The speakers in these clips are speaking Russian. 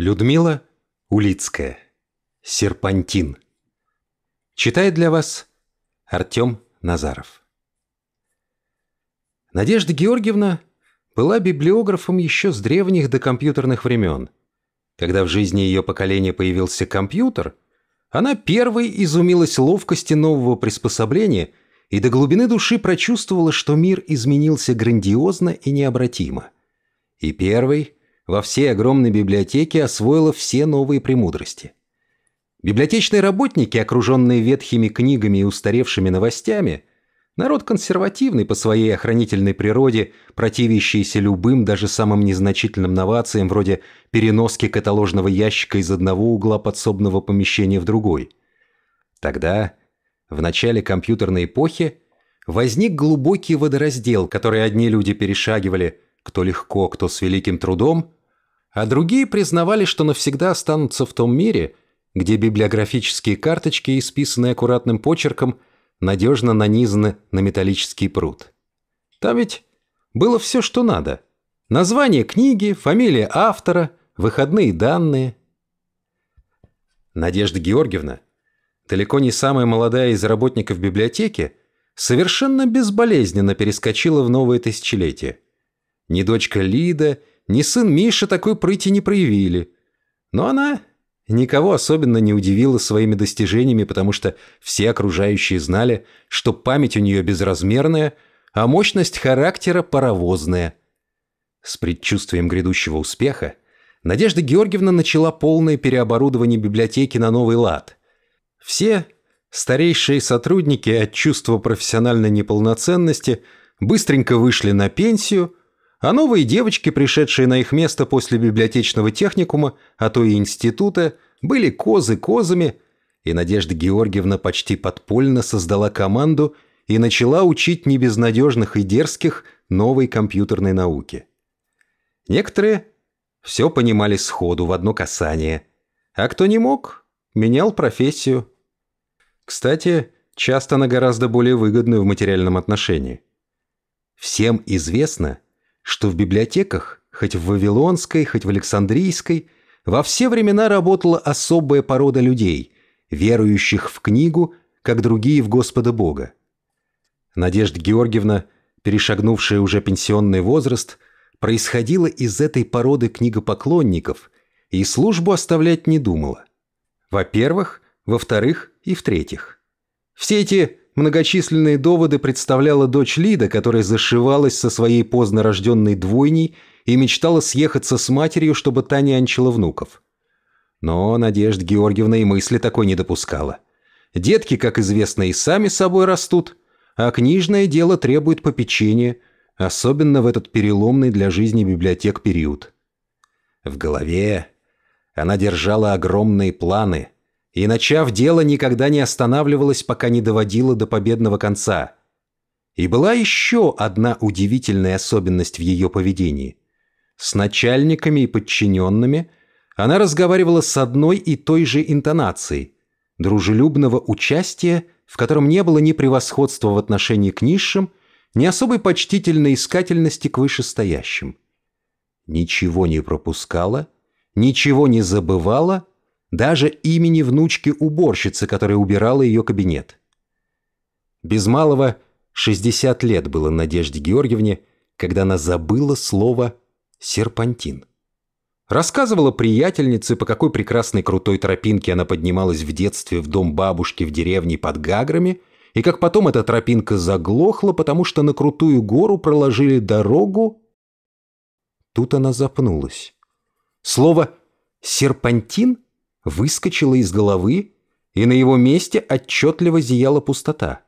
Людмила Улицкая. Серпантин. Читает для вас Артем Назаров. Надежда Георгиевна была библиографом еще с древних до компьютерных времен. Когда в жизни ее поколения появился компьютер, она первой изумилась ловкости нового приспособления и до глубины души прочувствовала, что мир изменился грандиозно и необратимо. И первой – во всей огромной библиотеке освоила все новые премудрости. Библиотечные работники, окруженные ветхими книгами и устаревшими новостями, народ консервативный по своей охранительной природе, противящийся любым, даже самым незначительным новациям, вроде переноски каталожного ящика из одного угла подсобного помещения в другой. Тогда, в начале компьютерной эпохи, возник глубокий водораздел, который одни люди перешагивали, кто легко, кто с великим трудом, а другие признавали, что навсегда останутся в том мире, где библиографические карточки, исписанные аккуратным почерком, надежно нанизаны на металлический пруд. Там ведь было все, что надо. Название книги, фамилия автора, выходные данные. Надежда Георгиевна, далеко не самая молодая из работников библиотеки, совершенно безболезненно перескочила в новое тысячелетие. Не дочка Лида, ни сын Миши такой прыти не проявили. Но она никого особенно не удивила своими достижениями, потому что все окружающие знали, что память у нее безразмерная, а мощность характера паровозная. С предчувствием грядущего успеха Надежда Георгиевна начала полное переоборудование библиотеки на новый лад. Все старейшие сотрудники от чувства профессиональной неполноценности быстренько вышли на пенсию – а новые девочки, пришедшие на их место после библиотечного техникума, а то и института, были козы козами, и Надежда Георгиевна почти подпольно создала команду и начала учить небезнадежных и дерзких новой компьютерной науке. Некоторые все понимали сходу в одно касание, а кто не мог, менял профессию. Кстати, часто она гораздо более выгодна в материальном отношении. Всем известно – что в библиотеках, хоть в Вавилонской, хоть в Александрийской, во все времена работала особая порода людей, верующих в книгу, как другие в Господа Бога. Надежда Георгиевна, перешагнувшая уже пенсионный возраст, происходила из этой породы книгопоклонников и службу оставлять не думала. Во-первых, во-вторых и в-третьих. Все эти Многочисленные доводы представляла дочь Лида, которая зашивалась со своей поздно рожденной двойней и мечтала съехаться с матерью, чтобы та не внуков. Но Надежда Георгиевна и мысли такой не допускала. Детки, как известно, и сами собой растут, а книжное дело требует попечения, особенно в этот переломный для жизни библиотек период. В голове она держала огромные планы – и, начав дело, никогда не останавливалась, пока не доводила до победного конца. И была еще одна удивительная особенность в ее поведении. С начальниками и подчиненными она разговаривала с одной и той же интонацией, дружелюбного участия, в котором не было ни превосходства в отношении к низшим, ни особой почтительной искательности к вышестоящим. Ничего не пропускала, ничего не забывала – даже имени внучки-уборщицы, которая убирала ее кабинет. Без малого 60 лет было Надежде Георгиевне, когда она забыла слово «серпантин». Рассказывала приятельнице, по какой прекрасной крутой тропинке она поднималась в детстве в дом бабушки в деревне под Гаграми, и как потом эта тропинка заглохла, потому что на крутую гору проложили дорогу. Тут она запнулась. Слово «серпантин» выскочила из головы, и на его месте отчетливо зияла пустота.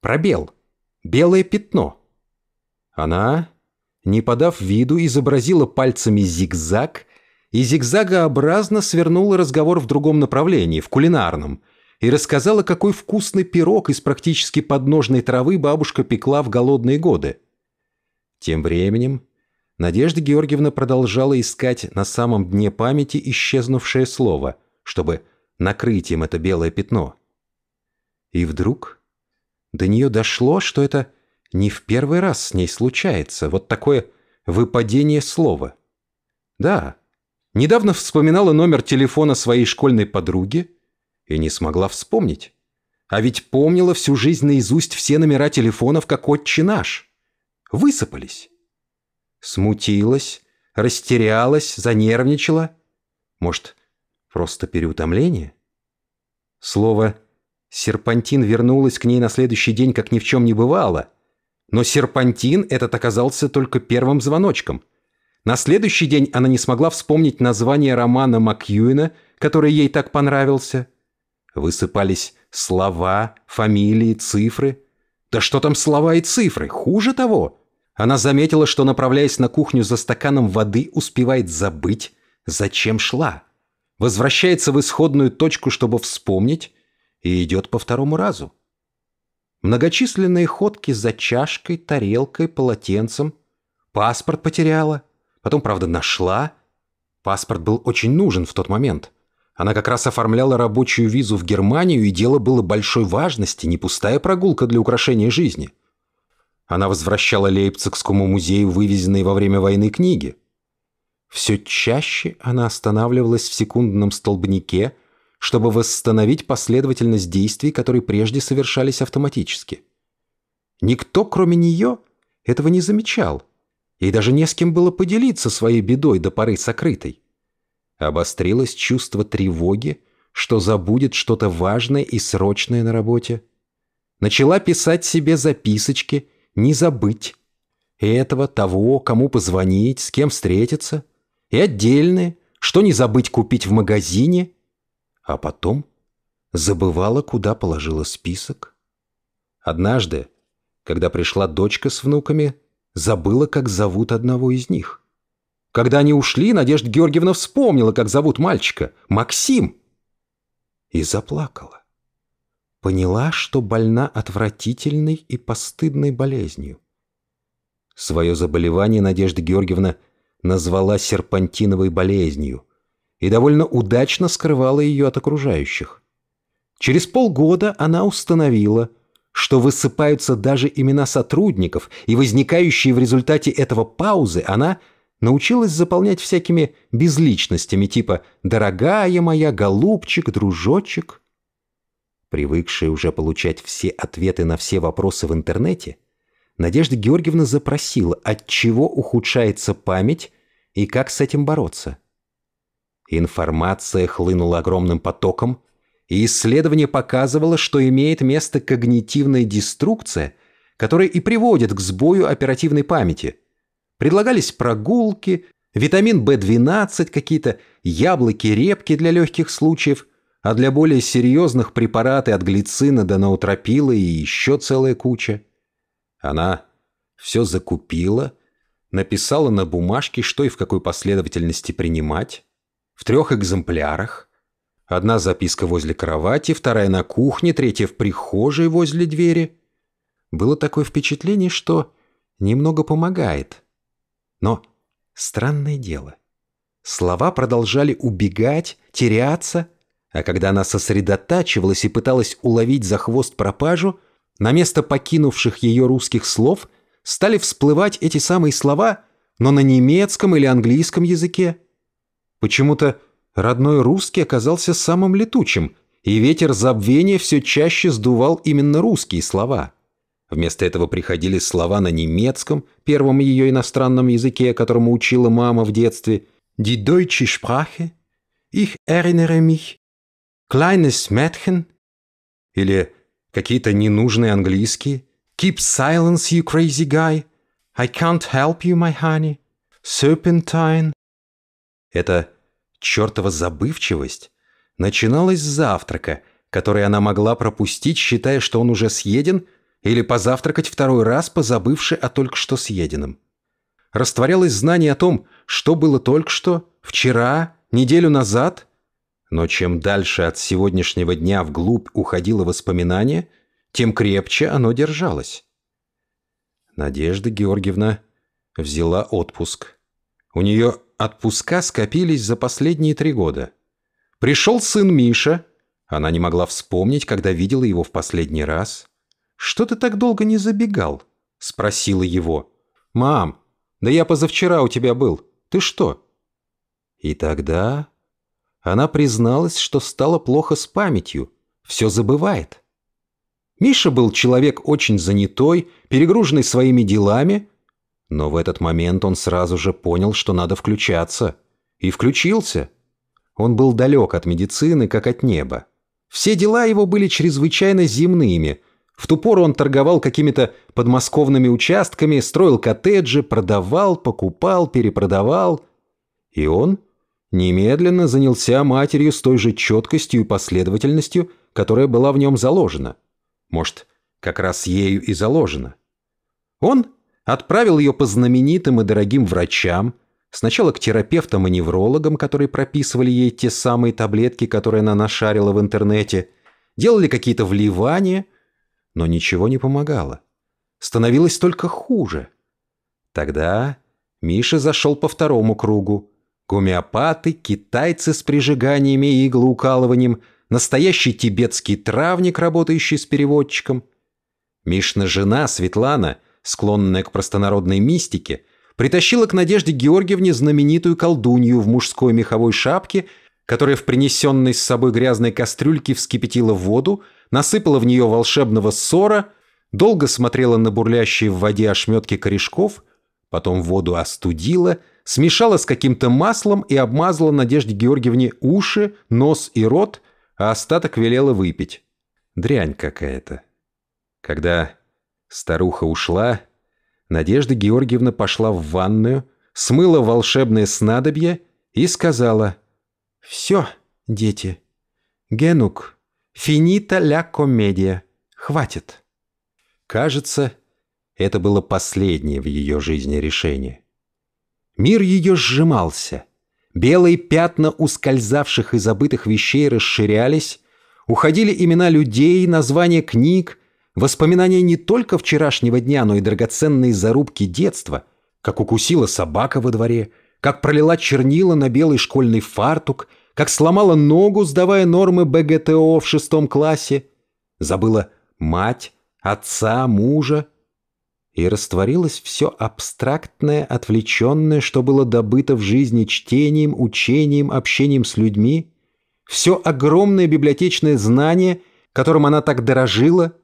Пробел. Белое пятно. Она, не подав виду, изобразила пальцами зигзаг и зигзагообразно свернула разговор в другом направлении, в кулинарном, и рассказала, какой вкусный пирог из практически подножной травы бабушка пекла в голодные годы. Тем временем Надежда Георгиевна продолжала искать на самом дне памяти исчезнувшее слово – чтобы накрыть им это белое пятно. И вдруг до нее дошло, что это не в первый раз с ней случается, вот такое выпадение слова. Да, недавно вспоминала номер телефона своей школьной подруги и не смогла вспомнить. А ведь помнила всю жизнь наизусть все номера телефонов, как отче наш. Высыпались. Смутилась, растерялась, занервничала. Может, Просто переутомление? Слово «серпантин» вернулось к ней на следующий день, как ни в чем не бывало. Но серпантин этот оказался только первым звоночком. На следующий день она не смогла вспомнить название романа Макьюина, который ей так понравился. Высыпались слова, фамилии, цифры. Да что там слова и цифры? Хуже того. Она заметила, что, направляясь на кухню за стаканом воды, успевает забыть, зачем шла – возвращается в исходную точку, чтобы вспомнить, и идет по второму разу. Многочисленные ходки за чашкой, тарелкой, полотенцем. Паспорт потеряла. Потом, правда, нашла. Паспорт был очень нужен в тот момент. Она как раз оформляла рабочую визу в Германию, и дело было большой важности, не пустая прогулка для украшения жизни. Она возвращала Лейпцигскому музею вывезенные во время войны книги. Все чаще она останавливалась в секундном столбнике, чтобы восстановить последовательность действий, которые прежде совершались автоматически. Никто, кроме нее, этого не замечал, и даже не с кем было поделиться своей бедой до поры сокрытой. Обострилось чувство тревоги, что забудет что-то важное и срочное на работе. Начала писать себе записочки «не забыть». этого, того, кому позвонить, с кем встретиться – и отдельные, что не забыть купить в магазине. А потом забывала, куда положила список. Однажды, когда пришла дочка с внуками, забыла, как зовут одного из них. Когда они ушли, Надежда Георгиевна вспомнила, как зовут мальчика – Максим. И заплакала. Поняла, что больна отвратительной и постыдной болезнью. Свое заболевание Надежда Георгиевна назвала серпантиновой болезнью и довольно удачно скрывала ее от окружающих. Через полгода она установила, что высыпаются даже имена сотрудников, и возникающие в результате этого паузы она научилась заполнять всякими безличностями типа «дорогая моя», «голубчик», «дружочек». Привыкшая уже получать все ответы на все вопросы в интернете, Надежда Георгиевна запросила, от чего ухудшается память и как с этим бороться. Информация хлынула огромным потоком, и исследование показывало, что имеет место когнитивная деструкция, которая и приводит к сбою оперативной памяти. Предлагались прогулки, витамин В12, какие-то яблоки, репки для легких случаев, а для более серьезных препараты от глицина до наутропила и еще целая куча. Она все закупила написала на бумажке, что и в какой последовательности принимать, в трех экземплярах, одна записка возле кровати, вторая на кухне, третья в прихожей возле двери. Было такое впечатление, что немного помогает. Но странное дело. Слова продолжали убегать, теряться, а когда она сосредотачивалась и пыталась уловить за хвост пропажу, на место покинувших ее русских слов стали всплывать эти самые слова, но на немецком или английском языке. Почему-то родной русский оказался самым летучим, и ветер забвения все чаще сдувал именно русские слова. Вместо этого приходили слова на немецком, первом ее иностранном языке, которому учила мама в детстве, «Die deutsche Sprache», «Ich erinnere mich», «Kleines Mädchen» или какие-то ненужные английские – Keep silence, you crazy guy. I can't help you, my honey. Serpentine. Эта чертова забывчивость начиналась с завтрака, который она могла пропустить, считая, что он уже съеден, или позавтракать второй раз, позабывши о только что съеденном. Растворялось знание о том, что было только что, вчера, неделю назад. Но чем дальше от сегодняшнего дня вглубь уходило воспоминание, тем крепче оно держалось. Надежда Георгиевна взяла отпуск. У нее отпуска скопились за последние три года. Пришел сын Миша. Она не могла вспомнить, когда видела его в последний раз. «Что ты так долго не забегал?» – спросила его. «Мам, да я позавчера у тебя был. Ты что?» И тогда она призналась, что стало плохо с памятью, все забывает. Миша был человек очень занятой, перегруженный своими делами, но в этот момент он сразу же понял, что надо включаться. И включился. Он был далек от медицины, как от неба. Все дела его были чрезвычайно земными. В ту пору он торговал какими-то подмосковными участками, строил коттеджи, продавал, покупал, перепродавал. И он немедленно занялся матерью с той же четкостью и последовательностью, которая была в нем заложена – может, как раз ею и заложено. Он отправил ее по знаменитым и дорогим врачам, сначала к терапевтам и неврологам, которые прописывали ей те самые таблетки, которые она нашарила в интернете, делали какие-то вливания, но ничего не помогало. Становилось только хуже. Тогда Миша зашел по второму кругу. Гомеопаты, китайцы с прижиганиями и иглоукалыванием – настоящий тибетский травник, работающий с переводчиком. Мишна жена Светлана, склонная к простонародной мистике, притащила к Надежде Георгиевне знаменитую колдунью в мужской меховой шапке, которая в принесенной с собой грязной кастрюльке вскипятила воду, насыпала в нее волшебного ссора, долго смотрела на бурлящие в воде ошметки корешков, потом воду остудила, смешала с каким-то маслом и обмазала Надежде Георгиевне уши, нос и рот, а остаток велела выпить. Дрянь какая-то. Когда старуха ушла, Надежда Георгиевна пошла в ванную, смыла волшебное снадобье и сказала «Все, дети, генук, финита ля комедия, хватит». Кажется, это было последнее в ее жизни решение. Мир ее сжимался – Белые пятна ускользавших и забытых вещей расширялись, уходили имена людей, названия книг, воспоминания не только вчерашнего дня, но и драгоценные зарубки детства, как укусила собака во дворе, как пролила чернила на белый школьный фартук, как сломала ногу, сдавая нормы БГТО в шестом классе, забыла мать, отца, мужа, и растворилось все абстрактное, отвлеченное, что было добыто в жизни чтением, учением, общением с людьми, все огромное библиотечное знание, которым она так дорожила.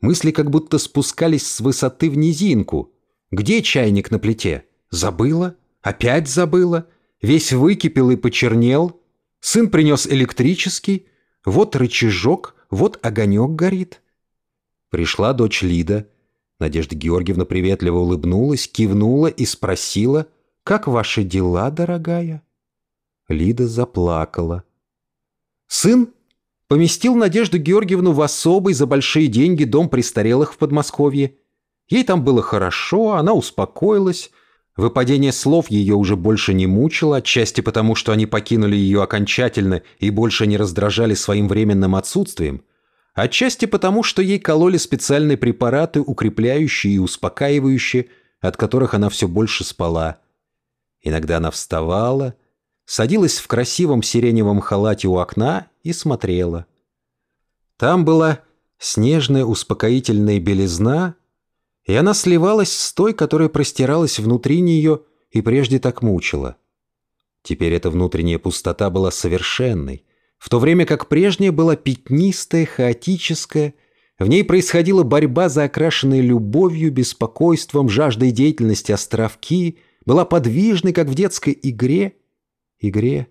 Мысли как будто спускались с высоты в низинку. Где чайник на плите? Забыла? Опять забыла? Весь выкипел и почернел. Сын принес электрический. Вот рычажок, вот огонек горит. Пришла дочь Лида — Надежда Георгиевна приветливо улыбнулась, кивнула и спросила, «Как ваши дела, дорогая?» Лида заплакала. «Сын поместил Надежду Георгиевну в особый за большие деньги дом престарелых в Подмосковье. Ей там было хорошо, она успокоилась. Выпадение слов ее уже больше не мучило, отчасти потому, что они покинули ее окончательно и больше не раздражали своим временным отсутствием, Отчасти потому, что ей кололи специальные препараты, укрепляющие и успокаивающие, от которых она все больше спала. Иногда она вставала, садилась в красивом сиреневом халате у окна и смотрела. Там была снежная успокоительная белизна, и она сливалась с той, которая простиралась внутри нее и прежде так мучила. Теперь эта внутренняя пустота была совершенной, в то время как прежняя была пятнистая, хаотическая, в ней происходила борьба за окрашенные любовью, беспокойством, жаждой деятельности островки, была подвижной, как в детской игре. Игре?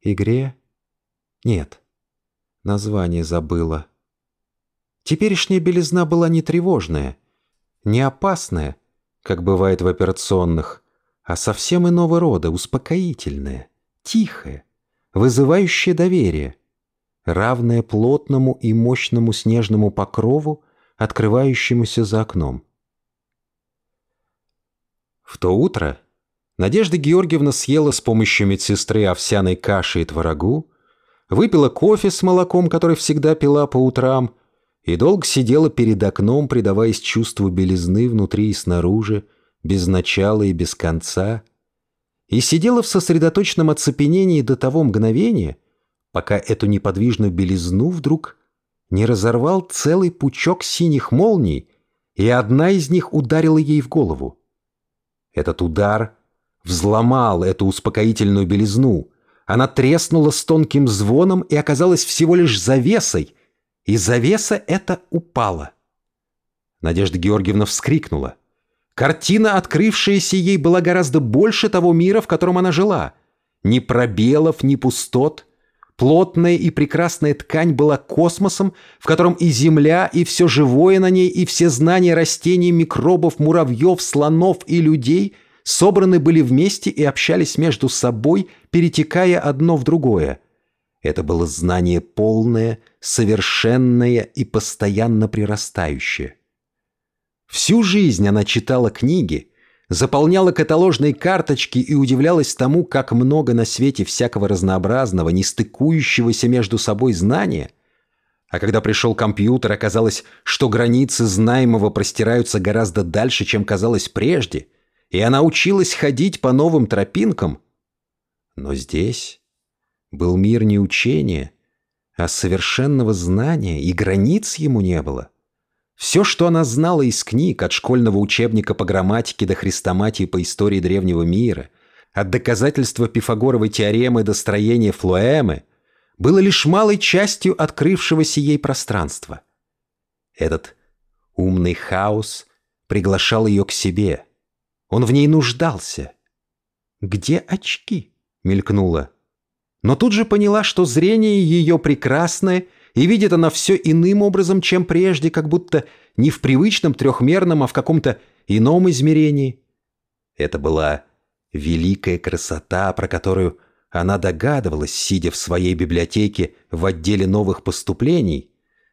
Игре? Нет. Название забыла. Теперешняя белизна была не тревожная, не опасная, как бывает в операционных, а совсем иного рода, успокоительная, тихая, вызывающее доверие, равное плотному и мощному снежному покрову, открывающемуся за окном. В то утро Надежда Георгиевна съела с помощью медсестры овсяной каши и творогу, выпила кофе с молоком, который всегда пила по утрам, и долго сидела перед окном, предаваясь чувству белизны внутри и снаружи, без начала и без конца, и сидела в сосредоточенном оцепенении до того мгновения, пока эту неподвижную белизну вдруг не разорвал целый пучок синих молний, и одна из них ударила ей в голову. Этот удар взломал эту успокоительную белизну. Она треснула с тонким звоном и оказалась всего лишь завесой, и завеса эта упала. Надежда Георгиевна вскрикнула. Картина, открывшаяся ей, была гораздо больше того мира, в котором она жила. Ни пробелов, ни пустот. Плотная и прекрасная ткань была космосом, в котором и земля, и все живое на ней, и все знания растений, микробов, муравьев, слонов и людей собраны были вместе и общались между собой, перетекая одно в другое. Это было знание полное, совершенное и постоянно прирастающее. Всю жизнь она читала книги, заполняла каталожные карточки и удивлялась тому, как много на свете всякого разнообразного, не стыкующегося между собой знания. А когда пришел компьютер, оказалось, что границы знаемого простираются гораздо дальше, чем казалось прежде, и она училась ходить по новым тропинкам. Но здесь был мир не учения, а совершенного знания, и границ ему не было. Все, что она знала из книг, от школьного учебника по грамматике до хрестоматии по истории древнего мира, от доказательства Пифагоровой теоремы до строения флоэмы, было лишь малой частью открывшегося ей пространства. Этот умный хаос приглашал ее к себе. Он в ней нуждался. «Где очки?» — мелькнула. Но тут же поняла, что зрение ее прекрасное — и видит она все иным образом, чем прежде, как будто не в привычном трехмерном, а в каком-то ином измерении. Это была великая красота, про которую она догадывалась, сидя в своей библиотеке в отделе новых поступлений,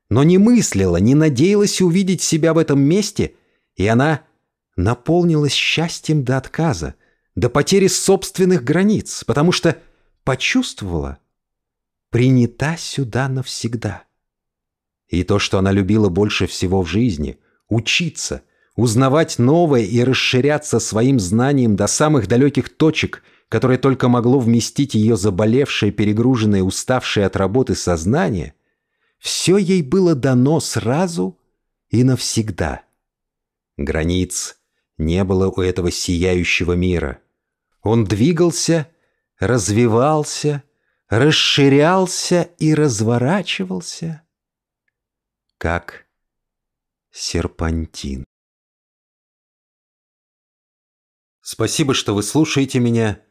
но не мыслила, не надеялась увидеть себя в этом месте, и она наполнилась счастьем до отказа, до потери собственных границ, потому что почувствовала – принята сюда навсегда. И то, что она любила больше всего в жизни – учиться, узнавать новое и расширяться своим знанием до самых далеких точек, которые только могло вместить ее заболевшее, перегруженное, уставшее от работы сознание, все ей было дано сразу и навсегда. Границ не было у этого сияющего мира. Он двигался, развивался – расширялся и разворачивался, как серпантин. Спасибо, что вы слушаете меня.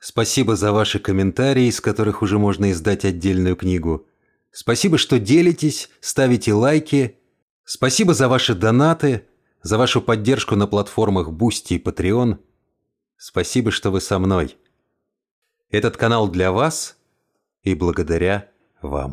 Спасибо за ваши комментарии, из которых уже можно издать отдельную книгу. Спасибо, что делитесь, ставите лайки. Спасибо за ваши донаты, за вашу поддержку на платформах Boosty и Patreon. Спасибо, что вы со мной. Этот канал для вас – и благодаря вам.